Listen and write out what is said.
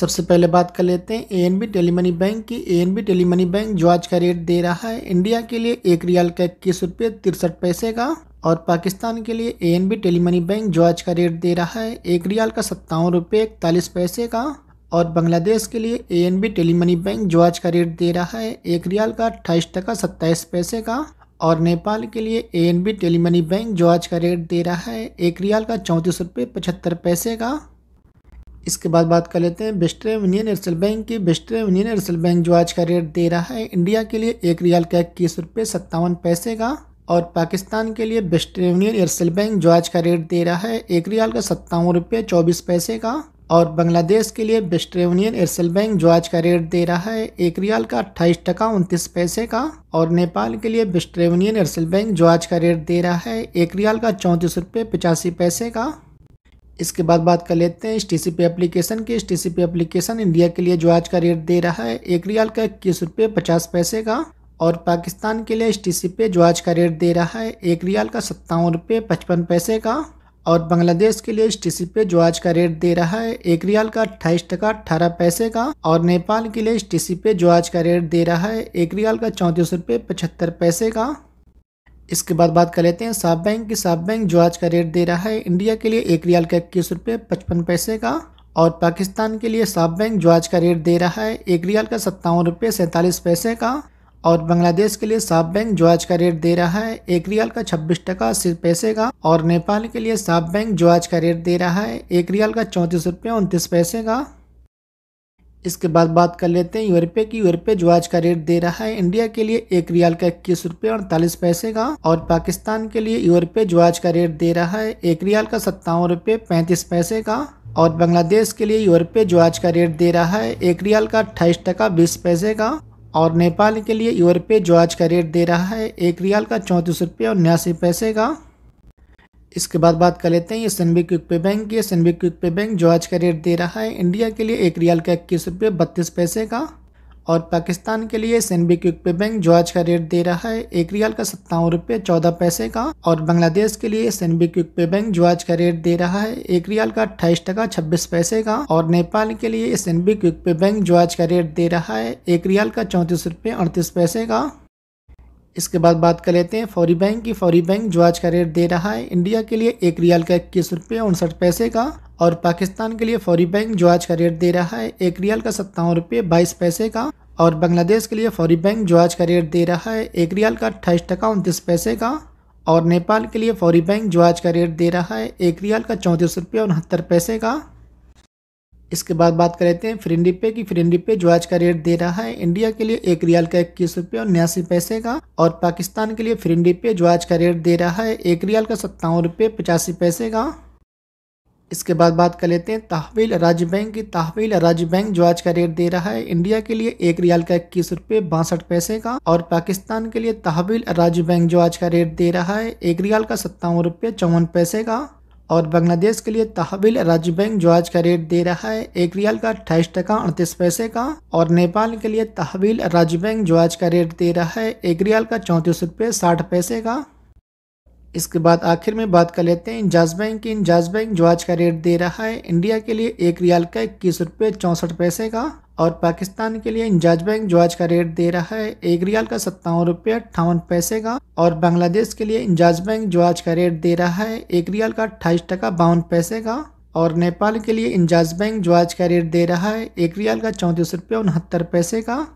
सबसे पहले बात कर लेते हैं A N B tele money bank की A N B tele money bank जो आज का रेट दे रहा है इंडिया के लिए एक रियाल का इक्कीस रुपये तिरसठ पैसे का और पाकिस्तान के लिए A N B tele money bank जो आज का रेट दे रहा है एक रियाल का सत्तावन रुपये इकतालीस पैसे का और बांग्लादेश के लिए A N B tele money bank जो आज का रेट दे रहा है एक रियाल का अट्ठाईस टका सत्ताईस पैसे का और नेपाल के लिए A N B tele money bank जो आज का रेट दे रहा है एक रियाल का चौंतीस रुपये पचहत्तर पैसे का इसके बाद बात कर लेते हैं वेस्टर्न यूनियन एयरसेल बैंक की वेस्टर्न यूनियन एयरसेल बैंक जो आज का रेट दे रहा है इंडिया के लिए एक रियाल का इक्कीस रुपये सत्तावन पैसे का और पाकिस्तान के लिए वेस्टर्न यूनियन एयरसेल बैंक जो आज का रेट दे रहा है एक रियाल का सत्तावन रुपये चौबीस पैसे का और बांग्लादेश के लिए वेस्टर्न यूनियन एयरसेल बैंक जो आज का रेट दे रहा है एक रियाल का अट्ठाईस टका उनतीस पैसे का और नेपाल के लिए वेस्टर्न यूनियन एयरसेल बैंक जो आज का रेट दे रहा है एक रियाल का चौंतीस रुपये पचासी पैसे का इसके बाद बात कर लेते हैं एस टी सी एप्लीकेशन की S T C application India के लिए जो आज का रेट दे रहा है एक रियाल का इक्कीस रुपये पचास पैसे का और पाकिस्तान के लिए एस टी सी पे जो आज का रेट दे रहा है एक रियाल का सत्तावन रुपये पचपन पैसे का और बांग्लादेश के लिए एस टी सी पे जो आज का रेट दे रहा है एक रियाल का अट्ठाईस टका अट्ठारह पैसे का और नेपाल के लिए एस टी सी पे जो आज का रेट दे रहा है एक रियाल का चौंतीस रुपये पचहत्तर पैसे का इसके बाद बात कर लेते हैं साफ बैंक की साफ बैंक जो आज का रेट दे रहा है इंडिया के लिए एक रियाल का इक्कीस रुपये पचपन पैसे का और पाकिस्तान के लिए साफ बैंक जो आज का रेट दे रहा है एक रियाल का सत्तावन रुपये सैंतालीस पैसे का और बांग्लादेश के लिए साफ बैंक जो आज का रेट दे रहा है एक रियाल का छब्बीस टका अस्सी पैसे का और नेपाल के लिए साफ बैंक जो आज का रेट दे रहा है एक रियाल का चौंतीस रुपये उनतीस पैसे का इसके बाद बात कर लेते हैं यूरोपे की यूरोपे जो आज का रेट दे रहा है इंडिया के लिए एक रियाल का इक्कीस रुपये अड़तालीस पैसे का और पाकिस्तान के लिए यूरोपे जो आज का रेट दे रहा है एक रियाल का सत्तावन रुपये पैंतीस पैसे का और बांग्लादेश के लिए यूरोपे जो आज का रेट दे रहा है एक रियाल का अट्ठाईस टका बीस पैसे का और नेपाल के लिए यूरोपे जो आज का रेट दे रहा है एक रियाल का चौंतीस रुपये उन्यासी पैसे का इसके बाद बात कर लेते हैं ये सनबी क्विक पे बैंक ये सनबी क्विक पे बैंक जो आज का रेट दे रहा है इंडिया के लिए एक रियाल का इक्कीस रुपये बत्तीस पैसे का और पाकिस्तान के लिए सनबी क्विक पे बैंक जो आज का रेट दे रहा है एक रियाल का सत्तावन रुपये चौदह पैसे का और बांग्लादेश के लिए सनबी क्विक पे बैंक जो आज का रेट दे रहा है एक रियाल का अट्ठाईस टका छब्बीस पैसे का और नेपाल के लिए सनबी क्विक पे बैंक जो आज का रेट दे रहा है एक रियाल का चौंतीस रुपये अड़तीस पैसे का इसके बाद बात कर लेते हैं फौरी बैंक की फौरी बैंक जो आज का रेट दे रहा है इंडिया के लिए एक रियाल का इक्कीस रुपये उनसठ पैसे का और पाकिस्तान के लिए फौरी बैंक जो आज का रेट दे रहा है एक रियाल का सत्तावन रुपये बाईस पैसे का और बांग्लादेश के लिए फौरी बैंक जो आज का रेट दे रहा है एक रियाल का अट्ठाईस टका उनतीस पैसे का और नेपाल के लिए फौरी बैंक जो आज का रेट दे रहा है एक रियाल का चौंतीस रुपये उनहत्तर पैसे का इसके बाद बात कर लेते हैं फ्रेंडी पे की फ्रेंडी पे जो आज का रेट दे रहा है इंडिया के लिए एक रियाल का इक्कीस रुपये और न्यासी पैसे का और पाकिस्तान के लिए फ्रेंडी पे जो आज का रेट दे रहा है एक रियाल का सत्तावन रुपये पचासी पैसे का इसके बाद बात कर लेते हैं तहवील राज्य बैंक की तहवील राज्य बैंक जो आज का रेट दे रहा है इंडिया के लिए एक रियाल का इक्कीस रुपये बासठ पैसे का और पाकिस्तान के लिए तहवील राज्य बैंक जो आज का रेट दे रहा है एक रियाल का सत्तावन रुपये चौवन पैसे का और बांग्लादेश के लिए तहबिल राज्य बैंक जो आज का रेट दे रहा है एक रियाल का अट्ठाईस टका अड़तीस पैसे का और नेपाल के लिए तहबिल राज्य बैंक जो आज का रेट दे रहा है एक रियाल का चौंतीस रुपये साठ पैसे का इसके बाद आखिर में बात कर लेते हैं इंजाज बैंक की इंजाज बैंक जो आज का रेट दे रहा है इंडिया के लिए एक रियाल का इक्कीस रुपये चौंसठ पैसे का और पाकिस्तान के लिए इंजाज बैंक जो आज का रेट दे रहा है एक रियाल का सत्तावन रुपये अट्ठावन पैसे का और बांग्लादेश के लिए इंजाज बैंक जो आज का रेट दे रहा है एक रियाल का अट्ठाईस टका बावन पैसे का और नेपाल के लिए इंजाज बैंक जो आज का रेट दे रहा है एक रियाल का चौंतीस रुपये उनहत्तर पैसे का